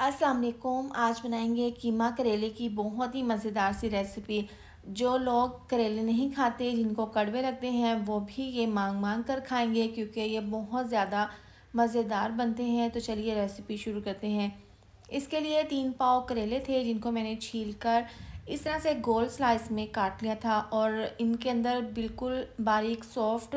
असलकुम आज बनाएंगे कीमा करेले की बहुत ही मज़ेदार सी रेसिपी जो लोग करेले नहीं खाते जिनको कड़वे लगते हैं वो भी ये मांग मांग कर खाएंगे क्योंकि ये बहुत ज़्यादा मज़ेदार बनते हैं तो चलिए रेसिपी शुरू करते हैं इसके लिए तीन पाव करेले थे जिनको मैंने छील कर इस तरह से गोल स्लाइस में काट लिया था और इनके अंदर बिल्कुल बारीक सॉफ्ट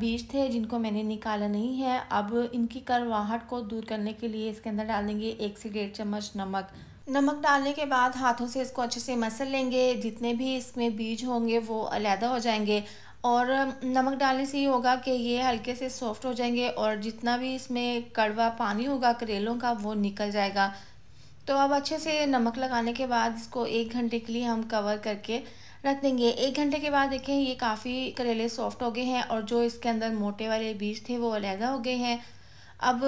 बीज थे जिनको मैंने निकाला नहीं है अब इनकी करवाहट को दूर करने के लिए इसके अंदर डाल देंगे एक से डेढ़ चम्मच नमक नमक डालने के बाद हाथों से इसको अच्छे से मसल लेंगे जितने भी इसमें बीज होंगे वो अलहदा हो जाएंगे और नमक डालने से ये होगा कि ये हल्के से सॉफ्ट हो जाएंगे और जितना भी इसमें कड़वा पानी होगा करेलों का वो निकल जाएगा तो अब अच्छे से नमक लगाने के बाद इसको एक घंटे के लिए हम कवर करके रख देंगे एक घंटे के बाद देखें ये काफ़ी करेले सॉफ्ट हो गए हैं और जो इसके अंदर मोटे वाले बीज थे वो अलहदा हो गए हैं अब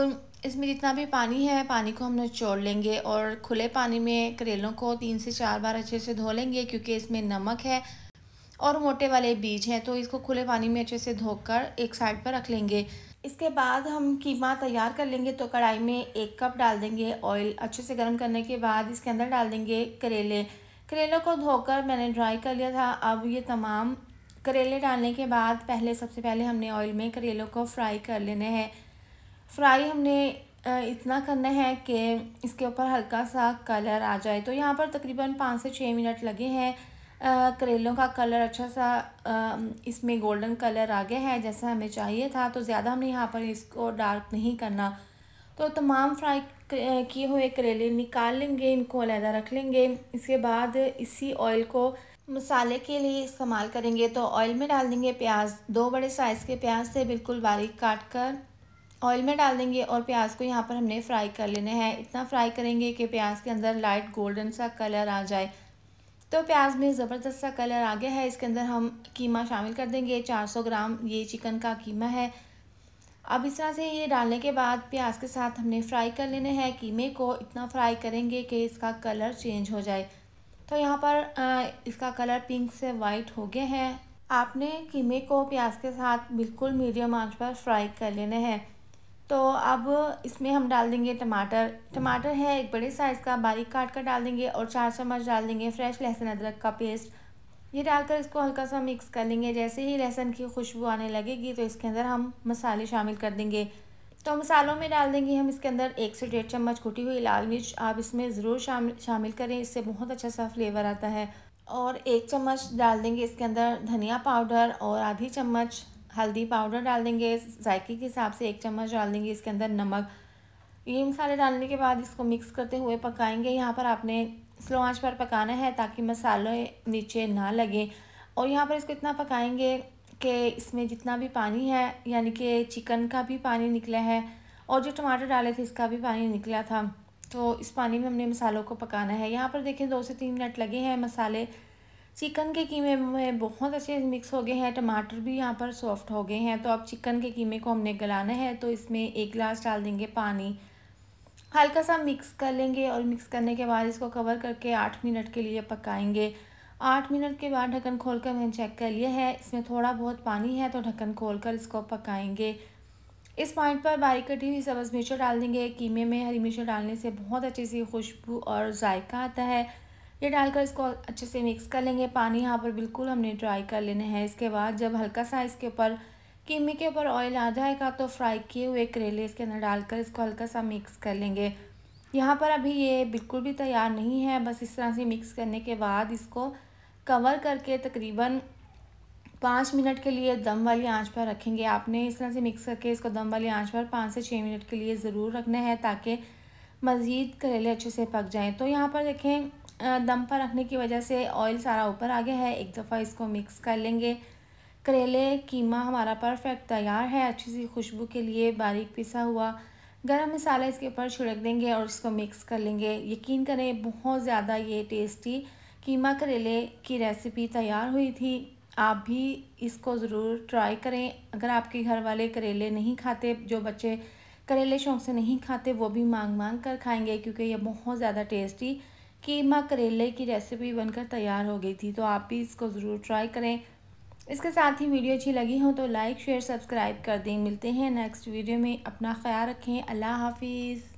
इसमें जितना भी पानी है पानी को हम निचोड़ लेंगे और खुले पानी में करेलों को तीन से चार बार अच्छे से धो लेंगे क्योंकि इसमें नमक है और मोटे वाले बीज हैं तो इसको खुले पानी में अच्छे से धोकर एक साइड पर रख लेंगे इसके बाद हम कीमा तैयार कर लेंगे तो कढ़ाई में एक कप डाल देंगे ऑयल अच्छे से गर्म करने के बाद इसके अंदर डाल देंगे करेले करेलों को धोकर मैंने ड्राई कर लिया था अब ये तमाम करेले डालने के बाद पहले सबसे पहले हमने ऑयल में करेलों को फ्राई कर लेने हैं फ्राई हमने इतना करना है कि इसके ऊपर हल्का सा कलर आ जाए तो यहाँ पर तकरीबन पाँच से छः मिनट लगे हैं करेलों का कलर अच्छा सा इसमें गोल्डन कलर आ गया है जैसा हमें चाहिए था तो ज़्यादा हमने यहाँ पर इसको डार्क नहीं करना तो तमाम फ्राई किए हुए करेले निकाल लेंगे इनको अलहदा रख लेंगे इसके बाद इसी ऑयल को मसाले के लिए इस्तेमाल करेंगे तो ऑयल में डाल देंगे प्याज दो बड़े साइज़ के प्याज से बिल्कुल बारीक काट कर ऑयल में डाल देंगे और प्याज को यहाँ पर हमने फ्राई कर लेना है इतना फ्राई करेंगे कि प्याज के अंदर लाइट गोल्डन सा कलर आ जाए तो प्याज में ज़बरदस्त सा कलर आ गया है इसके अंदर हम कीमा शामिल कर देंगे 400 ग्राम ये चिकन का कीमा है अब इस तरह से ये डालने के बाद प्याज के साथ हमने फ्राई कर लेने हैं कीमे को इतना फ्राई करेंगे कि इसका कलर चेंज हो जाए तो यहाँ पर इसका कलर पिंक से वाइट हो गया है आपने कीमे को प्याज के साथ बिल्कुल मीडियम आंच पर फ्राई कर लेने हैं तो अब इसमें हम डाल देंगे टमाटर टमाटर है एक बड़े साइज़ का बारीक काट कर डाल देंगे और चार चम्मच डाल देंगे फ्रेश लहसुन अदरक का पेस्ट ये डालकर इसको हल्का सा मिक्स कर लेंगे जैसे ही लहसुन की खुशबू आने लगेगी तो इसके अंदर हम मसाले शामिल कर देंगे तो मसालों में डाल देंगे हम इसके अंदर एक से डेढ़ चम्मच कुटी हुई लाल मिर्च आप इसमें ज़रूर शामिल शामिल करें इससे बहुत अच्छा सा फ्लेवर आता है और एक चम्मच डाल देंगे इसके अंदर धनिया पाउडर और आधी चम्मच हल्दी पाउडर डाल देंगे जायके के हिसाब से एक चम्मच डाल देंगे इसके अंदर नमक ये मसाले डालने के बाद इसको मिक्स करते हुए पकाएंगे यहाँ पर आपने स्लो आंच पर पकाना है ताकि मसाले नीचे ना लगे और यहाँ पर इसको इतना पकाएंगे कि इसमें जितना भी पानी है यानी कि चिकन का भी पानी निकला है और जो टमाटर डाले थे इसका भी पानी निकला था तो इस पानी में हमने मसालों को पकाना है यहाँ पर देखें दो से तीन मिनट लगे हैं मसाले चिकन के कीमे में बहुत अच्छे मिक्स हो गए हैं टमाटर भी यहाँ पर सॉफ्ट हो गए हैं तो अब चिकन के कीमे को हमने गलाना है तो इसमें एक गिलास डाल देंगे पानी हल्का सा मिक्स कर लेंगे और मिक्स करने के बाद इसको कवर करके आठ मिनट के लिए पकाएंगे आठ मिनट के बाद ढक्कन खोल कर मैंने चेक कर लिया है इसमें थोड़ा बहुत पानी है तो ढक्कन खोल कर इसको पकाएंगे इस पॉइंट पर बारीक कटी हुई सब्ज़ मिर्च डाल देंगे कीमे में हरी मिर्च डालने से बहुत अच्छी सी खुशबू और जायका आता है ये डालकर इसको अच्छे से मिक्स कर लेंगे पानी यहाँ पर बिल्कुल हमने ड्राई कर लेना है इसके बाद जब हल्का सा इसके ऊपर कीमे के ऊपर ऑयल आ जाएगा तो फ्राई किए हुए करेले इसके अंदर डालकर इसको हल्का सा मिक्स कर लेंगे यहाँ पर अभी ये बिल्कुल भी तैयार नहीं है बस इस तरह से मिक्स करने के बाद इसको कवर करके तकरीबन पाँच मिनट के लिए दम वाली आंच पर रखेंगे आपने इस तरह से मिक्स करके इसको दम वाली आंच पर पाँच से छः मिनट के लिए ज़रूर रखना है ताकि मज़ीद करेले अच्छे से पक जाएँ तो यहाँ पर देखें दम पर रखने की वजह से ऑयल सारा ऊपर आ गया है एक दफ़ा इसको मिक्स कर लेंगे करेले कीमा हमारा परफेक्ट तैयार है अच्छी सी खुशबू के लिए बारीक पिसा हुआ गरम मसाला इसके ऊपर छिड़क देंगे और इसको मिक्स कर लेंगे यकीन करें बहुत ज़्यादा ये टेस्टी कीमा करेले की रेसिपी तैयार हुई थी आप भी इसको ज़रूर ट्राई करें अगर आपके घर वाले करेले नहीं खाते जो बच्चे करेले शौक से नहीं खाते वो भी मांग मांग कर खाएंगे क्योंकि ये बहुत ज़्यादा टेस्टी कीमा करेले की रेसिपी बनकर तैयार हो गई थी तो आप भी इसको ज़रूर ट्राई करें इसके साथ ही वीडियो अच्छी लगी हो तो लाइक शेयर सब्सक्राइब कर दें मिलते हैं नेक्स्ट वीडियो में अपना ख्याल रखें अल्लाह हाफिज़